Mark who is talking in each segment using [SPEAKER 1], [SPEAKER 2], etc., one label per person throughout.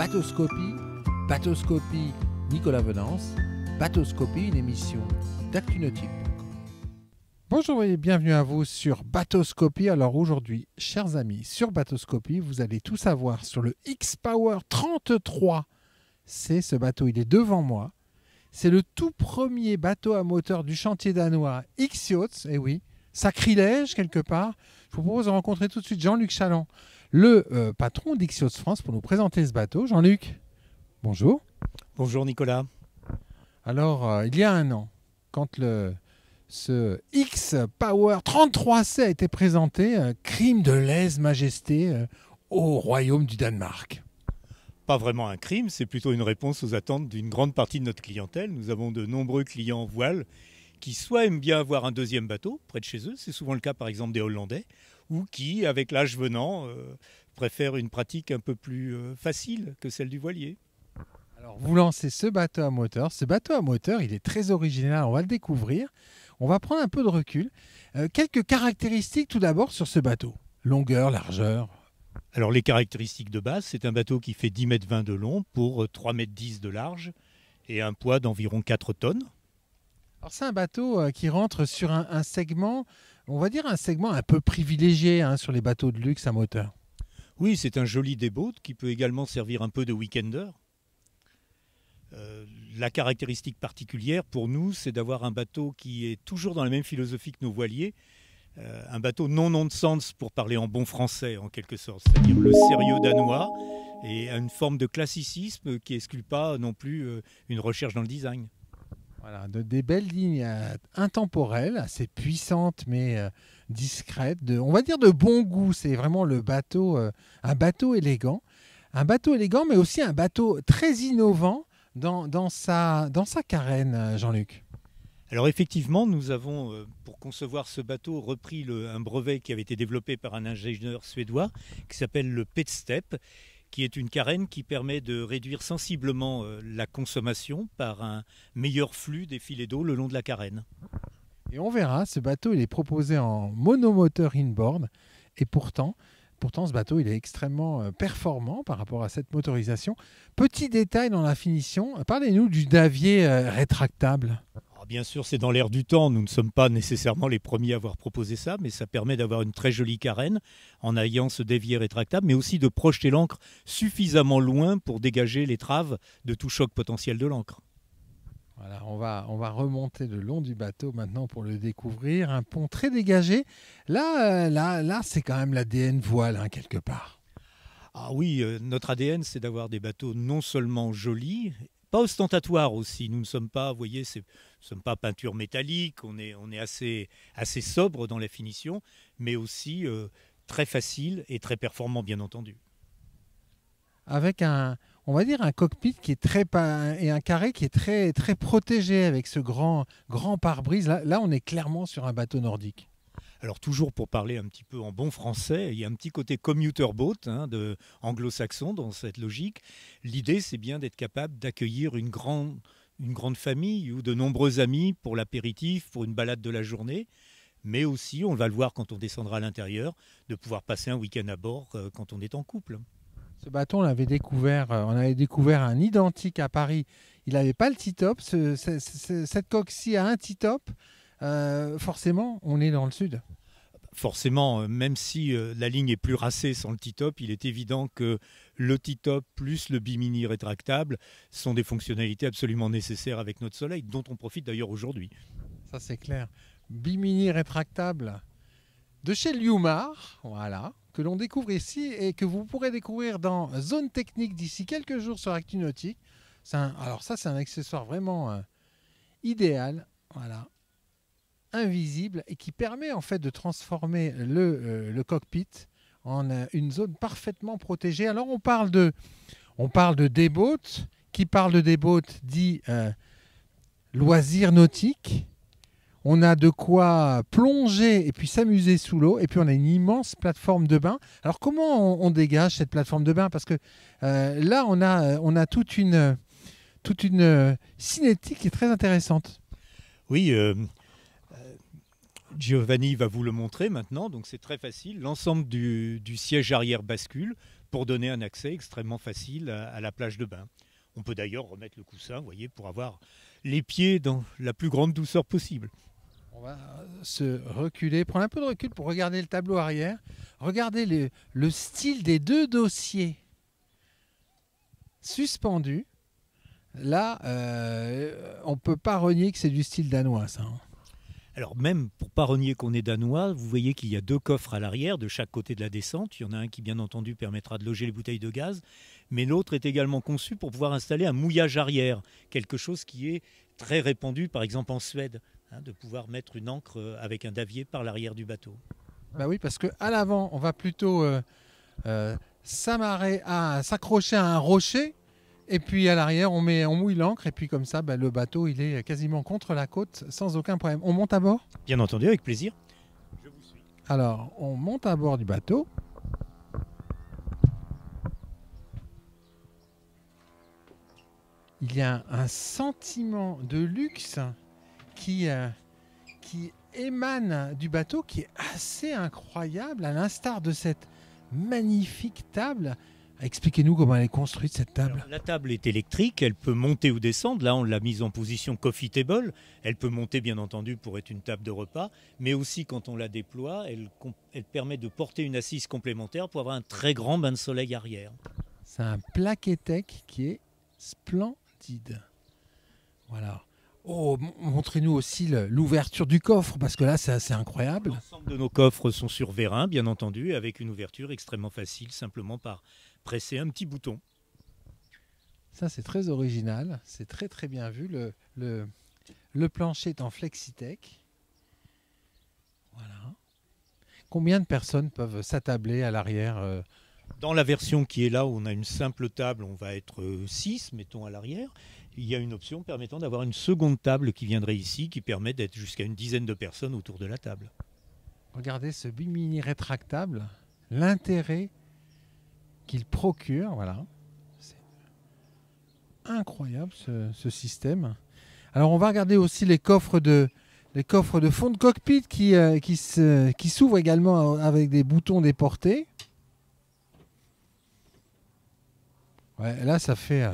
[SPEAKER 1] Batoscopie, Batoscopie, Nicolas Venance, Batoscopie, une émission d'Actunotype. Bonjour et bienvenue à vous sur Batoscopie. Alors aujourd'hui, chers amis, sur Batoscopie, vous allez tout savoir sur le X-Power 33. C'est ce bateau, il est devant moi. C'est le tout premier bateau à moteur du chantier danois X-Yachts. Eh oui, sacrilège quelque part. Je vous propose de rencontrer tout de suite Jean-Luc Chaland, le euh, patron d'Ixios France pour nous présenter ce bateau. Jean-Luc, bonjour. Bonjour Nicolas. Alors, euh, il y a un an, quand le, ce X-Power 33C a été présenté, euh, crime de lèse-majesté
[SPEAKER 2] au royaume du Danemark pas vraiment un crime, c'est plutôt une réponse aux attentes d'une grande partie de notre clientèle. Nous avons de nombreux clients voiles voile qui soit aiment bien avoir un deuxième bateau près de chez eux, c'est souvent le cas par exemple des Hollandais, ou qui, avec l'âge venant, euh, préfèrent une pratique un peu plus euh, facile que celle du voilier. Alors, vous
[SPEAKER 1] lancez ce bateau à moteur. Ce bateau à moteur, il est très original, on va le découvrir. On va prendre un peu de recul. Euh, quelques caractéristiques tout d'abord sur ce bateau. Longueur,
[SPEAKER 2] largeur. Alors les caractéristiques de base, c'est un bateau qui fait 10 mètres 20 de long pour 3 mètres 10 de large et un poids d'environ 4 tonnes. Alors
[SPEAKER 1] c'est un bateau qui rentre sur un segment on va dire un segment un peu privilégié hein, sur les bateaux de luxe à moteur.
[SPEAKER 2] Oui, c'est un joli déboat qui peut également servir un peu de week euh, la caractéristique particulière pour nous, c'est d'avoir un bateau qui est toujours dans la même philosophie que nos voiliers, euh, un bateau non nonsense pour parler en bon français en quelque sorte, c'est-à-dire le sérieux danois et une forme de classicisme qui n'exclut pas non plus euh, une recherche dans le design. Voilà,
[SPEAKER 1] des belles lignes euh, intemporelles, assez puissantes mais euh, discrètes, on va dire de bon goût. C'est vraiment le bateau, euh, un bateau élégant, un bateau élégant, mais aussi un bateau très innovant dans, sa, carène, Jean-Luc.
[SPEAKER 2] Alors effectivement, nous avons, pour concevoir ce bateau, repris un brevet qui avait été développé par un ingénieur suédois qui s'appelle le PETSTEP qui est une carène qui permet de réduire sensiblement euh, la consommation par un meilleur flux des filets d'eau le long de la carène.
[SPEAKER 1] Et on verra, ce bateau il est proposé en monomoteur inboard et pourtant, pourtant ce bateau il est extrêmement euh, performant par rapport à cette motorisation. Petit détail dans la finition, parlez-nous du davier euh, rétractable
[SPEAKER 2] bien sûr, c'est dans l'air du temps. Nous ne sommes pas nécessairement les premiers à avoir proposé ça, mais ça permet d'avoir une très jolie carène en ayant ce dévier rétractable, mais aussi de projeter l'encre suffisamment loin pour dégager l'étrave de tout choc potentiel de l'encre.
[SPEAKER 1] Voilà, on va, on va remonter le long du bateau maintenant pour le découvrir. Un pont très dégagé. Là, euh, là, là c'est quand même l'ADN voile, hein, quelque part.
[SPEAKER 2] Ah oui, euh, notre ADN, c'est d'avoir des bateaux non seulement jolis, pas ostentatoire aussi. Nous ne sommes pas, vous voyez, nous sommes pas peinture métallique, on est, assez, assez sobre dans la finition, mais aussi euh, très facile et très performant, bien entendu.
[SPEAKER 1] Avec un, on va dire un cockpit qui est très et un carré qui est très très protégé avec ce grand grand pare-brise. là, on est clairement sur un bateau nordique.
[SPEAKER 2] Alors toujours pour parler un petit peu en bon français, il y a un petit côté commuter boat hein, de anglo-saxon dans cette logique. L'idée, c'est bien d'être capable d'accueillir une grande, famille ou de nombreux amis pour l'apéritif, pour une balade de la journée mais aussi, on va le voir quand on descendra à l'intérieur, de pouvoir passer un week-end à bord euh, quand on est en couple.
[SPEAKER 1] Ce bateau, on l'avait découvert, euh, on avait découvert un identique à Paris. Il n'avait pas le T-top. cette coque-ci a un T-top euh, forcément, on est dans le sud.
[SPEAKER 2] Forcément, euh, même si euh, la ligne est plus racée sans le T-top, il est évident que le T-top plus le bimini rétractable sont des fonctionnalités absolument nécessaires avec notre soleil, dont on profite d'ailleurs aujourd'hui.
[SPEAKER 1] Ça c'est clair. Bimini rétractable de chez Liumar, voilà, que l'on découvre ici et que vous pourrez découvrir dans Zone Technique d'ici quelques jours sur Actu alors ça, c'est un accessoire vraiment idéal. Voilà, invisible et qui permet en fait de transformer le, euh, cockpit en euh, une zone parfaitement protégée. Alors on parle de, on parle de Qui parle de débote dit euh, loisirs nautiques. On a de quoi plonger et puis s'amuser sous l'eau. Et puis on a une immense plateforme de bain. Alors comment on, dégage cette plateforme de bain Parce que là on a, on a toute une, toute une cinétique qui est très intéressante.
[SPEAKER 2] Oui, Giovanni va vous le montrer maintenant, donc c'est très facile. L'ensemble du, siège arrière bascule pour donner un accès extrêmement facile à, la plage de bain. On peut d'ailleurs remettre le coussin, vous voyez, pour avoir les pieds dans la plus grande douceur possible. On va euh, se reculer, prendre un peu de recul pour regarder le tableau
[SPEAKER 1] arrière. Regardez le, style des deux dossiers suspendus. Là, euh, on ne peut pas renier que c'est du style danois, ça. Hein.
[SPEAKER 2] Alors même pour pas renier qu'on est danois, vous voyez qu'il y a deux coffres à l'arrière de chaque côté de la descente. Il y en a un qui bien entendu permettra de loger les bouteilles de gaz, mais l'autre est également conçu pour pouvoir installer un mouillage arrière, quelque chose qui est très répandu par exemple en Suède, hein, de pouvoir mettre une ancre euh, avec un davier par l'arrière du bateau.
[SPEAKER 1] Bah oui, parce que à l'avant, on va plutôt euh, euh, s'amarrer à s'accrocher à un rocher et puis à l'arrière, on, met, on mouille l'ancre et puis comme ça, bah, le bateau, il est quasiment contre la côte sans aucun problème. On monte à bord
[SPEAKER 2] Bien entendu, avec plaisir.
[SPEAKER 1] Je vous suis. Alors, on monte à bord du bateau. Il y a un sentiment de luxe qui, euh, qui émane du bateau qui est assez incroyable, à l'instar de cette magnifique table Expliquez-nous comment elle est construite
[SPEAKER 2] cette table. la table est électrique, elle peut monter ou descendre. Là, on l'a mise en position coffee table. Elle peut monter, bien entendu, pour être une table de repas, mais aussi quand on la déploie, elle, permet de porter une assise complémentaire pour avoir un très grand bain de soleil arrière.
[SPEAKER 1] C'est un plaquetec qui est splendide. Voilà. Oh, montrez-nous aussi l'ouverture du coffre, parce que là, c'est assez incroyable. L'ensemble
[SPEAKER 2] de nos coffres sont sur vérin, bien entendu, avec une ouverture extrêmement facile, simplement par presser un petit bouton.
[SPEAKER 1] Ça, c'est très original, c'est très très bien vu. Le, plancher est en flexitech. Voilà. Combien de
[SPEAKER 2] personnes peuvent s'attabler à l'arrière euh? Dans la version qui est là, où on a une simple table, on va être 6, euh, mettons, à l'arrière il y a une option permettant d'avoir une seconde table qui viendrait ici, qui permet d'être jusqu'à une dizaine de personnes autour de la table.
[SPEAKER 1] Regardez ce bimini rétractable, l'intérêt qu'il procure, voilà. C'est incroyable ce, système. Alors on va regarder aussi les coffres de, les coffres de fond de cockpit qui, euh, qui, qui s'ouvrent également avec des boutons déportés. Ouais, là ça fait... Euh,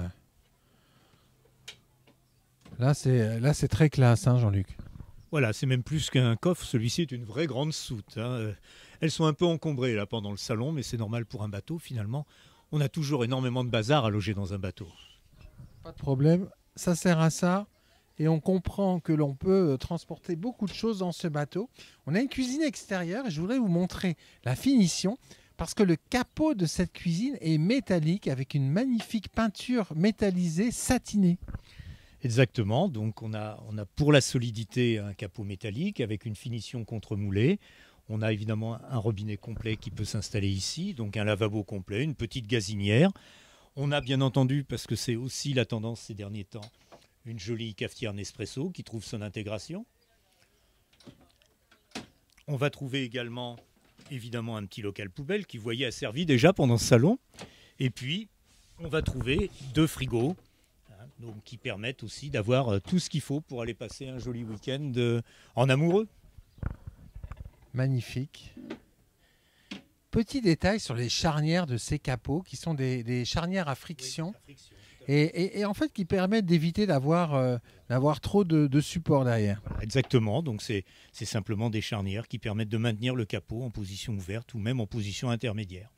[SPEAKER 1] Là, c'est là, c'est très classe, hein, Jean-Luc.
[SPEAKER 2] Voilà, c'est même plus qu'un coffre. Celui-ci est une vraie grande soute. Hein. Euh, elles sont un peu encombrées là pendant le salon, mais c'est normal pour un bateau. Finalement, on a toujours énormément de bazar à loger dans un bateau.
[SPEAKER 1] Pas de problème. Ça sert à ça. Et on comprend que l'on peut euh, transporter beaucoup de choses dans ce bateau. On a une cuisine extérieure et je voudrais vous montrer la finition parce que le capot de cette cuisine est métallique avec une magnifique peinture métallisée satinée.
[SPEAKER 2] Exactement. Donc on a, pour la solidité un capot métallique avec une finition contre-moulée. On a évidemment un robinet complet qui peut s'installer ici, donc un lavabo complet, une petite gazinière. On a bien entendu, parce que c'est aussi la tendance ces derniers temps, une jolie cafetière Nespresso qui trouve son intégration. On va trouver également, évidemment, un petit local poubelle qui, voyez, a servi déjà pendant ce salon. Et puis, on va trouver deux frigos donc qui permettent aussi d'avoir euh, tout ce qu'il faut pour aller passer un joli week-end euh, en amoureux. Magnifique.
[SPEAKER 1] Petit détail sur les charnières de ces capots, qui sont des, charnières à friction. Et, en fait qui permettent d'éviter d'avoir euh, trop de, de, support
[SPEAKER 2] derrière. Exactement, donc c'est simplement des charnières qui permettent de maintenir le capot en position ouverte ou même en position intermédiaire.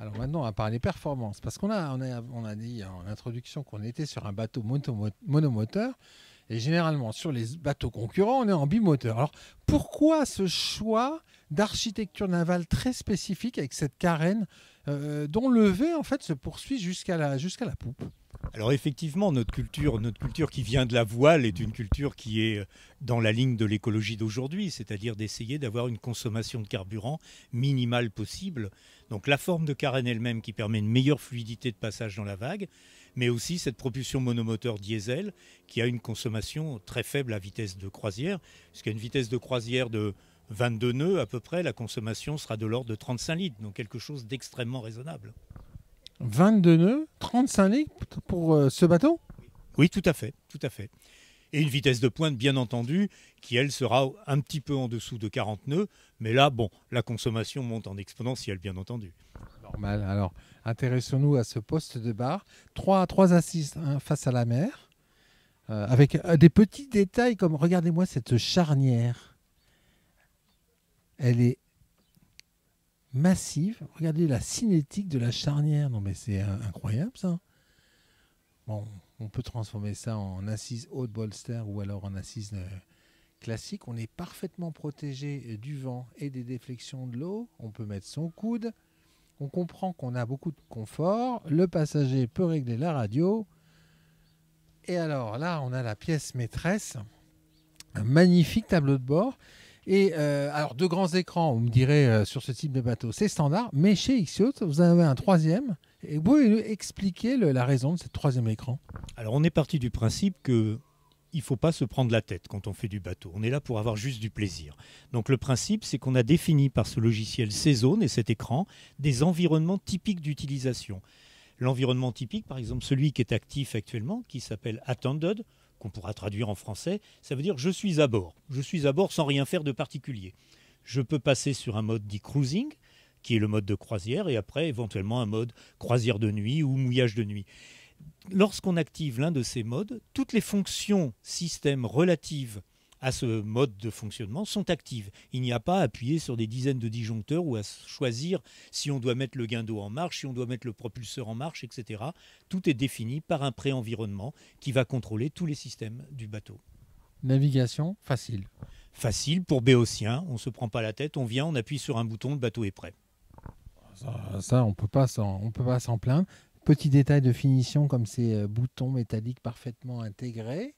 [SPEAKER 2] Alors maintenant, on va parler performances, parce qu'on a,
[SPEAKER 1] on a, dit en introduction qu'on était sur un bateau monomoteur, et généralement sur les bateaux concurrents, on est en bimoteur. Alors pourquoi ce choix d'architecture navale très spécifique avec cette carène euh, dont le V en fait se poursuit jusqu'à la, jusqu'à la poupe
[SPEAKER 2] alors effectivement, notre culture, notre culture qui vient de la voile est une culture qui est euh, dans la ligne de l'écologie d'aujourd'hui, c'est-à-dire d'essayer d'avoir une consommation de carburant minimale possible. Donc la forme de carène elle-même qui permet une meilleure fluidité de passage dans la vague, mais aussi cette propulsion monomoteur diesel qui a une consommation très faible à vitesse de croisière, puisqu'à une vitesse de croisière de 22 nœuds à peu près, la consommation sera de l'ordre de 35 litres, donc quelque chose d'extrêmement raisonnable.
[SPEAKER 1] 22 nœuds, 35 litres pour euh, ce bateau
[SPEAKER 2] Oui, tout à fait, tout à fait. Et une vitesse de pointe, bien entendu, qui elle sera un petit peu en dessous de 40 nœuds. Mais là, bon, la consommation monte en exponentielle, bien entendu. Normal. Alors, intéressons-nous à ce poste de barre. 3
[SPEAKER 1] 3 assises hein, face à la mer.
[SPEAKER 2] Euh, avec euh, des
[SPEAKER 1] petits détails comme, regardez-moi cette charnière. Elle est massive. Regardez la cinétique de la charnière. Non, mais c'est incroyable ça. Bon, on peut transformer ça en assise haute bolster ou alors en assise euh, classique. On est parfaitement protégé euh, du vent et des déflexions de l'eau. On peut mettre son coude. On comprend qu'on a beaucoup de confort. Le passager peut régler la radio. Et alors là, on a la pièce maîtresse. Un magnifique tableau de bord. Et euh, alors, deux grands écrans, vous me direz, euh, sur ce type de bateau, c'est standard. Mais chez Ixiot, vous avez un troisième. Et vous pouvez nous expliquer la raison de ce troisième écran
[SPEAKER 2] Alors, on est parti du principe qu'il ne faut pas se prendre la tête quand on fait du bateau. On est là pour avoir juste du plaisir. Donc le principe, c'est qu'on a défini par ce logiciel ces zones et cet écran des environnements typiques d'utilisation. L'environnement typique, par exemple celui qui est actif actuellement, qui s'appelle Attended, qu'on pourra traduire en français, ça veut dire je suis à bord. Je suis à bord sans rien faire de particulier. Je peux passer sur un mode dit cruising, qui est le mode de croisière, et après éventuellement un mode croisière de nuit ou mouillage de nuit. Lorsqu'on active l'un de ces modes, toutes les fonctions système relatives à ce mode de fonctionnement sont actives. Il n'y a pas à appuyer sur des dizaines de disjoncteurs ou à choisir si on doit mettre le guindeau en marche, si on doit mettre le propulseur en marche, etc. Tout est défini par un pré-environnement qui va contrôler tous les systèmes du bateau. Navigation facile. Facile pour Béotien, on ne se prend pas la tête, on vient, on appuie sur un bouton, le bateau est prêt. Ça, ça
[SPEAKER 1] on ne peut pas s'en plaindre. Petit détail de finition comme ces boutons métalliques parfaitement
[SPEAKER 2] intégrés.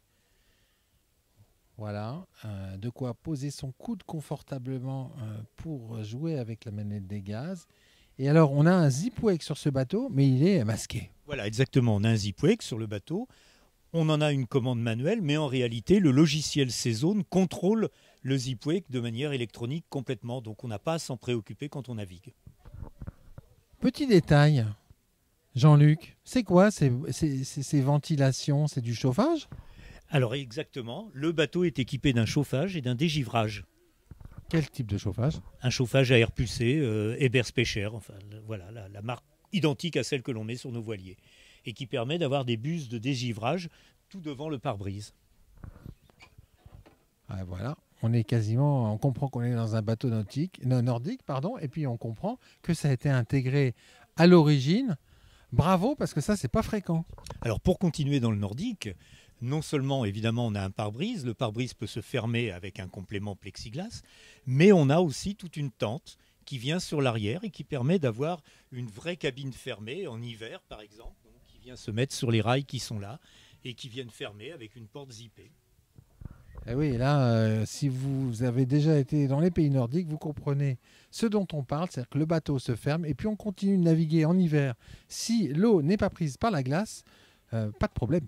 [SPEAKER 1] Voilà, euh, de quoi poser son coude confortablement euh, pour jouer
[SPEAKER 2] avec la manette des gaz. Et
[SPEAKER 1] alors, on a un zipwake sur ce bateau, mais il est masqué.
[SPEAKER 2] Voilà, exactement. On a un zipwake sur le bateau. On en a une commande manuelle, mais en réalité, le logiciel Cézone contrôle le zipwake de manière électronique complètement. Donc, on n'a pas à s'en préoccuper quand on navigue.
[SPEAKER 1] Petit détail, Jean-Luc, c'est quoi ces ventilations C'est du chauffage
[SPEAKER 2] alors exactement, le bateau est équipé d'un chauffage et d'un dégivrage. Quel type de chauffage Un chauffage à air pulsé, euh, enfin voilà, la, marque identique à celle que l'on met sur nos voiliers, et qui permet d'avoir des buses de dégivrage tout devant le pare-brise. Ah, voilà,
[SPEAKER 1] on est quasiment, on comprend qu'on est dans un bateau nautique, nordique, pardon, et puis on comprend que ça a été intégré à l'origine. Bravo, parce que
[SPEAKER 2] ça, c'est pas fréquent. Alors pour continuer dans le nordique, non seulement évidemment on a un pare-brise, le pare-brise peut se fermer avec un complément plexiglas, mais on a aussi toute une tente qui vient sur l'arrière et qui permet d'avoir une vraie cabine fermée en hiver par exemple, qui vient se mettre sur les rails qui sont là et qui viennent fermer avec une porte zippée.
[SPEAKER 1] Eh oui, là, euh, si vous avez déjà été dans les pays nordiques, vous comprenez ce dont on parle, c'est-à-dire que le bateau se ferme et puis on continue de naviguer en hiver. Si l'eau n'est pas
[SPEAKER 2] prise par la glace, euh, pas de problème.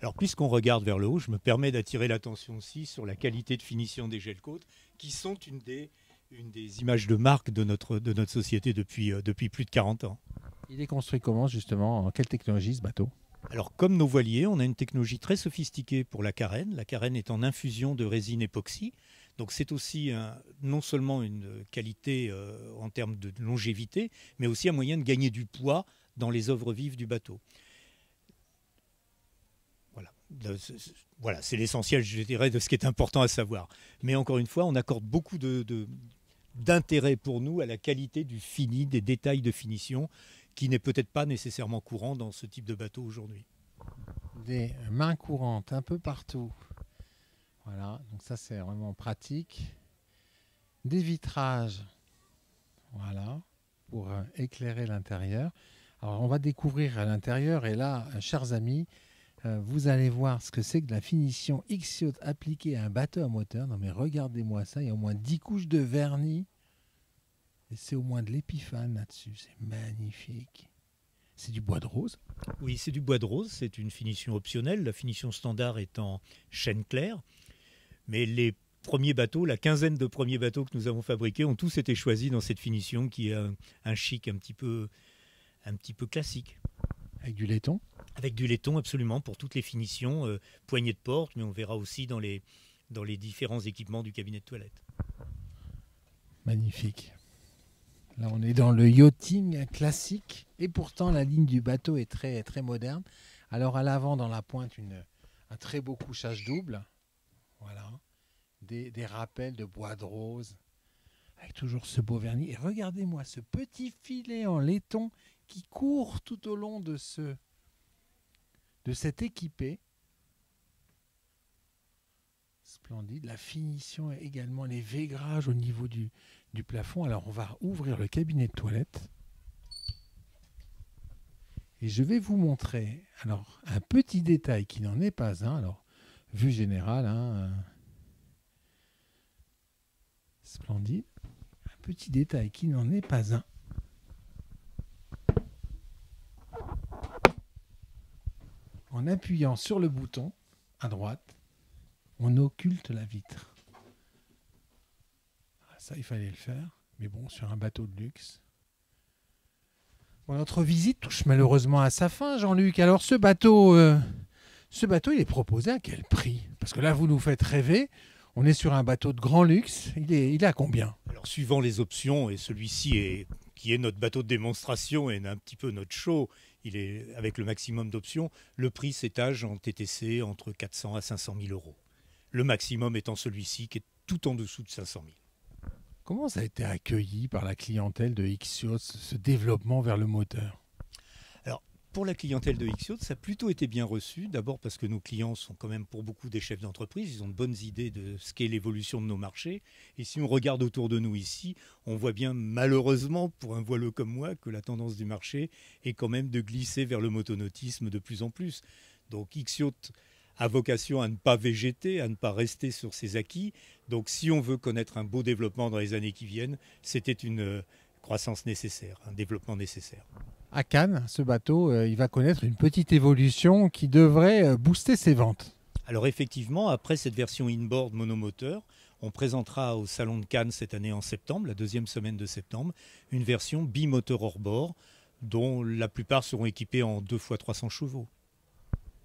[SPEAKER 2] Alors, puisqu'on regarde vers le haut, je me permets d'attirer l'attention aussi sur la qualité de finition des gels côtes, qui sont une des, images de marque de notre, société euh, depuis, plus de 40 ans. Il est construit comment, justement En quelle technologie ce bateau alors, comme nos voiliers, on a une technologie très sophistiquée pour la carène. La carène est en infusion de résine époxy. Donc, c'est aussi non seulement une qualité euh, en termes de longévité, mais aussi un moyen de gagner du poids dans les œuvres vives du bateau voilà, c'est l'essentiel, je dirais, de ce qui est important à savoir. Mais encore une fois, on accorde beaucoup d'intérêt pour nous à la qualité du fini, des détails de finition, qui n'est peut-être pas nécessairement courant dans ce type de bateau aujourd'hui. Des
[SPEAKER 1] mains courantes un peu partout. Voilà, donc ça c'est vraiment pratique. Des vitrages, voilà, pour euh, éclairer l'intérieur. Alors on va découvrir à l'intérieur et là, chers amis, euh, vous allez voir ce que c'est que la finition x appliquée à un bateau à moteur. Non mais regardez-moi ça, il y a au moins 10 couches de vernis. Et c'est au moins de l'épiphane là-dessus, c'est magnifique.
[SPEAKER 2] C'est du bois de rose Oui, c'est du bois de rose, c'est une finition optionnelle, la finition standard est en chêne clair. Mais les premiers bateaux, la quinzaine de premiers bateaux que nous avons fabriqués ont tous été choisis dans cette finition qui est un, chic un petit peu, un petit peu classique. Avec du laiton avec du laiton, absolument, pour toutes les finitions, euh, poignées poignée de porte, mais on verra aussi dans les, différents équipements du cabinet de toilette.
[SPEAKER 1] Magnifique. Là, on est dans le yachting classique, et pourtant la ligne du bateau est très, très moderne. Alors à l'avant, dans la pointe, un très beau couchage double. Voilà. Des, des rappels de bois de rose, avec toujours ce beau vernis. Et regardez-moi ce petit filet en laiton qui court tout au long de ce, de équipé. Splendide. La finition et également les végrages au niveau du, du plafond. Alors on va ouvrir le cabinet de toilette. Et je vais vous montrer alors un petit détail qui n'en est pas un. alors, vue générale, hein, euh, splendide. Un petit détail qui n'en est pas un. appuyant sur le bouton à droite, on occulte la vitre. Ah, ça, il fallait le faire, mais bon, sur un bateau de luxe. notre visite touche malheureusement à sa fin, Jean-Luc. Alors ce bateau, euh, ce bateau, il est proposé à quel prix Parce que là, vous nous faites rêver. On est sur un bateau de grand luxe. Il est, il est à combien
[SPEAKER 2] Alors suivant les options, et celui-ci est qui est notre bateau de démonstration et un petit peu notre show. Il est avec le maximum d'options. Le prix s'étage en TTC entre 400 à 500 000 euros. Le maximum étant celui-ci qui est tout en dessous de 500 000. Comment ça a été accueilli par
[SPEAKER 1] la clientèle de Ixios, ce développement vers le moteur
[SPEAKER 2] pour la clientèle de Xiot, ça a plutôt été bien reçu. D'abord parce que nos clients sont quand même pour beaucoup des chefs d'entreprise, ils ont de bonnes idées de ce qu'est l'évolution de nos marchés. Et si on regarde autour de nous ici, on voit bien malheureusement pour un voileux comme moi que la tendance du marché est quand même de glisser vers le motonautisme de plus en plus. Donc Xiot a vocation à ne pas végéter, à ne pas rester sur ses acquis. Donc si on veut connaître un beau développement dans les années qui viennent, c'était une euh, croissance nécessaire, un développement nécessaire
[SPEAKER 1] à Cannes, ce bateau, euh, il va connaître une petite évolution qui devrait euh, booster ses ventes.
[SPEAKER 2] Alors effectivement, après cette version inboard monomoteur, on présentera au Salon de Cannes cette année en septembre, la deuxième semaine de septembre, une version bimoteur hors bord dont la plupart seront équipés en 2 x 300 chevaux.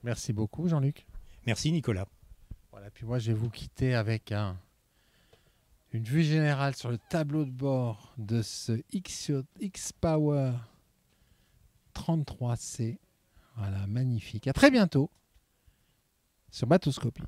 [SPEAKER 2] Merci beaucoup Jean-Luc. Merci Nicolas. Voilà, puis moi je
[SPEAKER 1] vais vous quitter avec une vue générale sur le tableau de bord de ce X-Power 33C. Voilà, magnifique. À très bientôt sur Batoscopie.